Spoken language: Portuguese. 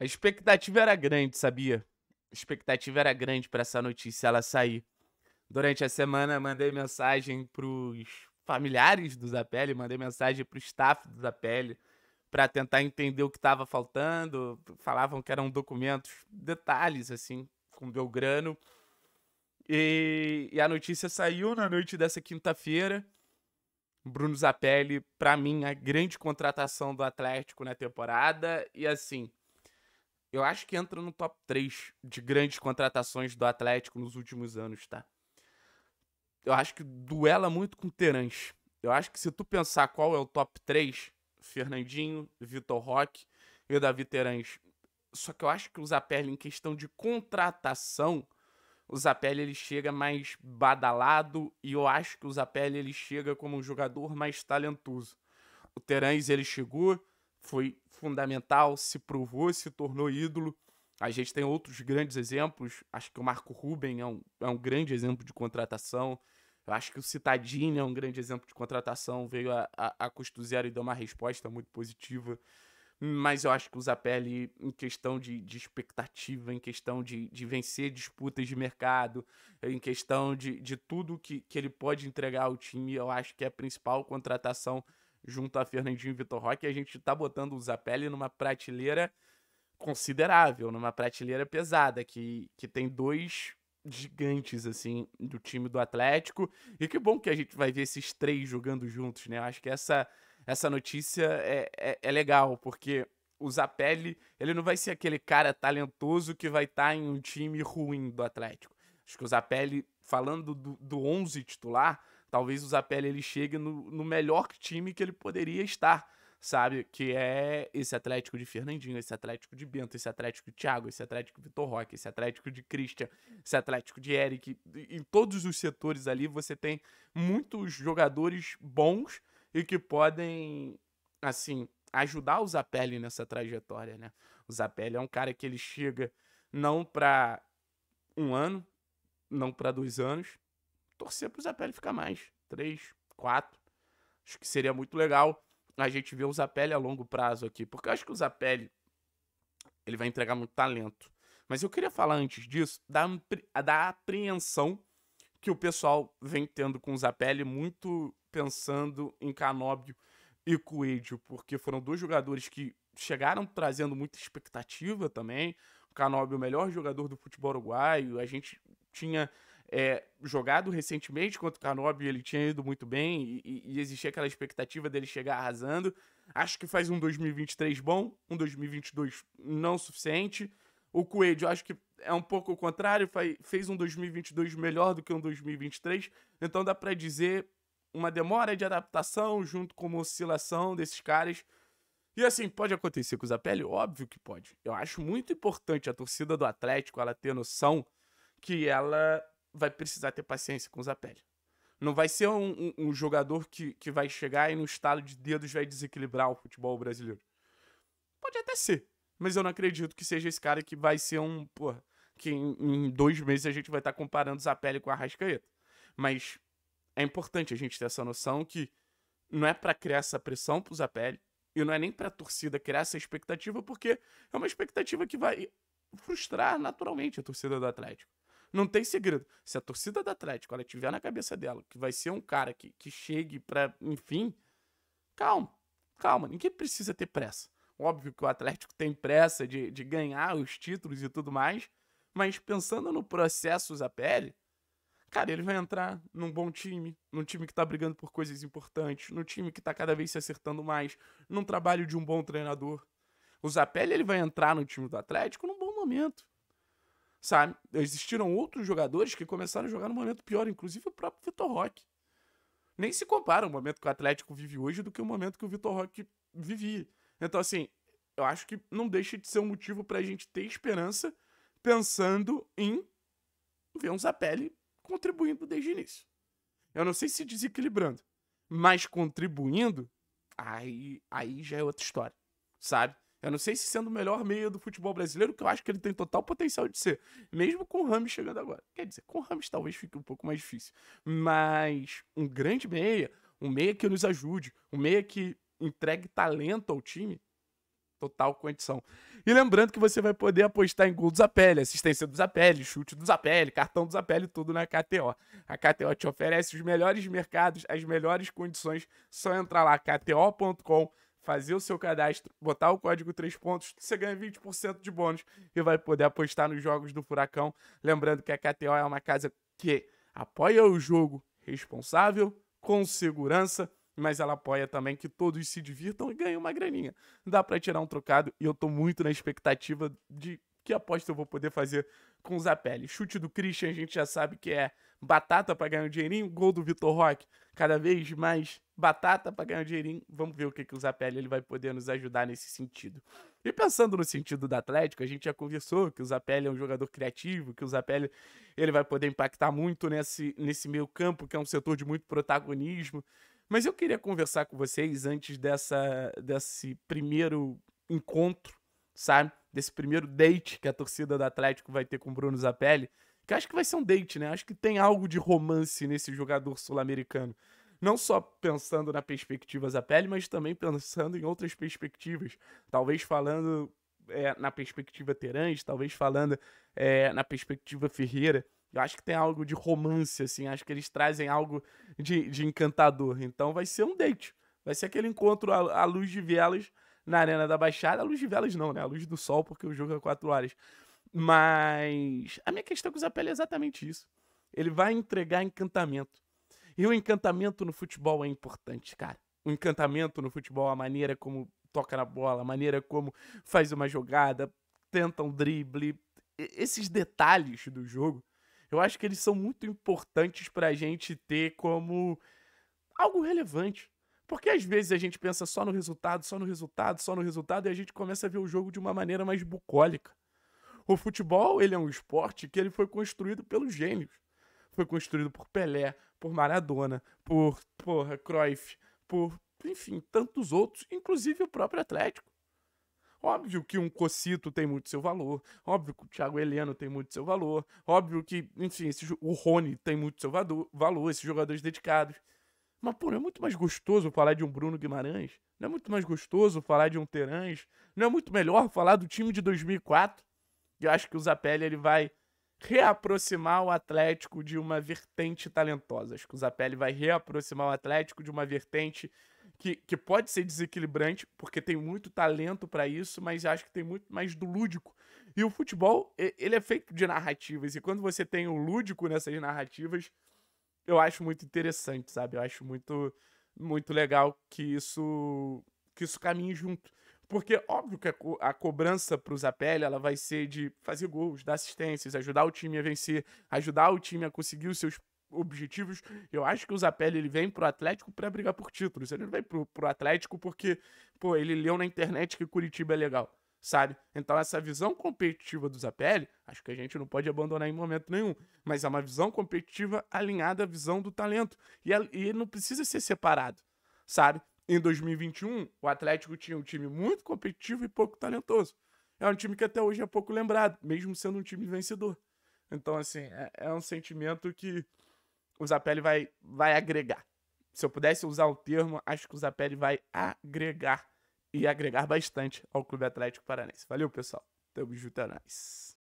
A expectativa era grande, sabia? A expectativa era grande para essa notícia ela sair. Durante a semana, mandei mensagem pros familiares do Zapelli, mandei mensagem pro staff do Zapelli para tentar entender o que estava faltando. Falavam que eram documentos, detalhes assim, com Belgrano. E, e a notícia saiu na noite dessa quinta-feira. Bruno Zapelli, para mim, a grande contratação do Atlético na temporada. E assim, eu acho que entra no top 3 de grandes contratações do Atlético nos últimos anos, tá? Eu acho que duela muito com Terãs. Eu acho que se tu pensar qual é o top 3, Fernandinho, Vitor Roque e o Davi Terãs. Só que eu acho que o Zapelli, em questão de contratação, o Zapelli ele chega mais badalado e eu acho que o Zapelli ele chega como um jogador mais talentoso. O Terãs ele chegou foi fundamental, se provou, se tornou ídolo. A gente tem outros grandes exemplos. Acho que o Marco Ruben é um, é um grande exemplo de contratação. Eu acho que o Citadini é um grande exemplo de contratação. Veio a, a, a custo zero e deu uma resposta muito positiva. Mas eu acho que o Zapelli, em questão de, de expectativa, em questão de, de vencer disputas de mercado, em questão de, de tudo que, que ele pode entregar ao time, eu acho que é a principal contratação junto a Fernandinho e Vitor Roque, a gente tá botando o Zapelli numa prateleira considerável, numa prateleira pesada, que, que tem dois gigantes, assim, do time do Atlético. E que bom que a gente vai ver esses três jogando juntos, né? Eu acho que essa, essa notícia é, é, é legal, porque o Zapelli, ele não vai ser aquele cara talentoso que vai estar tá em um time ruim do Atlético. Acho que o Zapelli, falando do, do 11 titular, Talvez o Zapelli ele chegue no, no melhor time que ele poderia estar, sabe? Que é esse Atlético de Fernandinho, esse Atlético de Bento, esse Atlético de Thiago, esse Atlético de Vitor Roque, esse Atlético de Christian, esse Atlético de Eric. Em todos os setores ali você tem muitos jogadores bons e que podem, assim, ajudar o Zapelli nessa trajetória, né? O Zapelli é um cara que ele chega não para um ano, não para dois anos, torcer pro Zapelli ficar mais. Três, quatro. Acho que seria muito legal a gente ver o Zapelli a longo prazo aqui. Porque eu acho que o Zapelli ele vai entregar muito talento. Mas eu queria falar antes disso da, da apreensão que o pessoal vem tendo com o Zapelli, muito pensando em Canóbio e Coelho, porque foram dois jogadores que chegaram trazendo muita expectativa também. O Canóbio, o melhor jogador do futebol uruguaio, a gente tinha é, jogado recentemente contra o Canobi, ele tinha ido muito bem e, e, existia aquela expectativa dele chegar arrasando. Acho que faz um 2023 bom, um 2022 não suficiente. O Coelho, acho que é um pouco o contrário, fez um 2022 melhor do que um 2023, então dá para dizer uma demora de adaptação junto com uma oscilação desses caras. E assim, pode acontecer com o Zapelli? Óbvio que pode. Eu acho muito importante a torcida do Atlético ela ter noção que ela vai precisar ter paciência com o Zapelli. Não vai ser um, um, um, jogador que, que vai chegar e no estado de dedos vai desequilibrar o futebol brasileiro. Pode até ser, mas eu não acredito que seja esse cara que vai ser um. Porra, que em, em dois meses a gente vai estar tá comparando Zapelli com a Rascaeta. Mas é importante a gente ter essa noção que não é para criar essa pressão pro Zapelli e não é nem pra torcida criar essa expectativa, porque é uma expectativa que vai frustrar naturalmente a torcida do Atlético. Não tem segredo. Se a torcida do Atlético ela tiver na cabeça dela que vai ser um cara que, que chegue para, enfim, calma, calma, ninguém precisa ter pressa. Óbvio que o Atlético tem pressa de, de ganhar os títulos e tudo mais, mas pensando no processo Zapelli, cara, ele vai entrar num bom time, num time que tá brigando por coisas importantes, num time que tá cada vez se acertando mais, num trabalho de um bom treinador. O Zapelli ele vai entrar no time do Atlético num bom momento sabe? Existiram outros jogadores que começaram a jogar no momento pior, inclusive o próprio Vitor Roque. Nem se compara o momento que o Atlético vive hoje do que o momento que o Vitor Roque vivia. Então, assim, eu acho que não deixa de ser um motivo para a gente ter esperança, pensando em ver um Zapelli contribuindo desde o início. Eu não sei se desequilibrando, mas contribuindo, aí, aí já é outra história, sabe? Eu não sei se sendo o melhor meia do futebol brasileiro, que eu acho que ele tem total potencial de ser. Mesmo com o Rames chegando agora. Quer dizer, com o Rames talvez fique um pouco mais difícil. Mas um grande meia, um meia que nos ajude, um meia que entregue talento ao time, total condição. E lembrando que você vai poder apostar em gol do Zapelli, assistência do Zapelli, chute do Zapelli, cartão do Zapelli, tudo na KTO. A KTO te oferece os melhores mercados, as melhores condições. Só entrar lá, kto.com.br fazer o seu cadastro, botar o código 3 pontos, você ganha 20% de bônus e vai poder apostar nos jogos do Furacão. Lembrando que a KTO é uma casa que apoia o jogo responsável, com segurança, mas ela apoia também que todos se divirtam e ganhem uma graninha. Dá para tirar um trocado e eu tô muito na expectativa de que aposta eu vou poder fazer com o Zapelli. Chute do Christian, a gente já sabe que é batata para ganhar um dinheirinho. Gol do Vitor Roque, cada vez mais batata para ganhar um dinheirinho. Vamos ver o que, que o Zapelli ele vai poder nos ajudar nesse sentido. E pensando no sentido do Atlético, a gente já conversou que o Zapelli é um jogador criativo, que o Zapelli ele vai poder impactar muito nesse, nesse meio campo, que é um setor de muito protagonismo. Mas eu queria conversar com vocês antes dessa, desse primeiro encontro, sabe? Desse primeiro date que a torcida do Atlético vai ter com o Bruno Zapelli. Que acho que vai ser um date, né? Acho que tem algo de romance nesse jogador sul-americano não só pensando na perspectiva da pele, mas também pensando em outras perspectivas. Talvez falando é, na perspectiva Terãs, talvez falando é, na perspectiva Ferreira. Eu acho que tem algo de romance, assim. Acho que eles trazem algo de, de encantador. Então vai ser um date. Vai ser aquele encontro à, à luz de velas na Arena da Baixada. A luz de velas não, né? A luz do sol, porque o jogo é 4 horas. Mas a minha questão com o Zapelli é exatamente isso. Ele vai entregar encantamento. E o encantamento no futebol é importante, cara. O encantamento no futebol, a maneira como toca na bola, a maneira como faz uma jogada, tenta um drible, esses detalhes do jogo, eu acho que eles são muito importantes para a gente ter como algo relevante. Porque às vezes a gente pensa só no resultado, só no resultado, só no resultado e a gente começa a ver o jogo de uma maneira mais bucólica. O futebol, ele é um esporte que ele foi construído pelos gênios. Foi construído por Pelé, por Maradona, por porra, Cruyff, por, enfim, tantos outros, inclusive o próprio Atlético. Óbvio que um Cocito tem muito seu valor, óbvio que o Thiago Heleno tem muito seu valor, óbvio que, enfim, esse, o Rony tem muito seu valor, esses jogadores dedicados. Mas, pô, não é muito mais gostoso falar de um Bruno Guimarães? Não é muito mais gostoso falar de um Terãs? Não é muito melhor falar do time de 2004? Eu acho que o Zapelli, ele vai reaproximar o Atlético de uma vertente talentosa. Acho que o Zapelli vai reaproximar o Atlético de uma vertente que, que pode ser desequilibrante, porque tem muito talento para isso, mas acho que tem muito mais do lúdico. E o futebol, ele é feito de narrativas, e quando você tem o lúdico nessas narrativas, eu acho muito interessante, sabe? Eu acho muito muito legal que isso que isso caminhe junto. Porque, óbvio que a, co a cobrança pro Zapelli, ela vai ser de fazer gols, dar assistências, ajudar o time a vencer, ajudar o time a conseguir os seus objetivos. Eu acho que o Zapelli, ele vem pro Atlético para brigar por títulos. Ele não vem pro, pro Atlético porque, pô, ele leu na internet que Curitiba é legal sabe? Então essa visão competitiva do Zapelli, acho que a gente não pode abandonar em momento nenhum, mas é uma visão competitiva alinhada à visão do talento. E, ele é, não precisa ser separado, sabe? Em 2021, o Atlético tinha um time muito competitivo e pouco talentoso. É um time que até hoje é pouco lembrado, mesmo sendo um time vencedor. Então, assim, é, é um sentimento que o Zapelli vai, vai agregar. Se eu pudesse usar o termo, acho que o Zapelli vai agregar e agregar bastante ao Clube Atlético Paranense. Valeu, pessoal. Tamo junto, é nóis.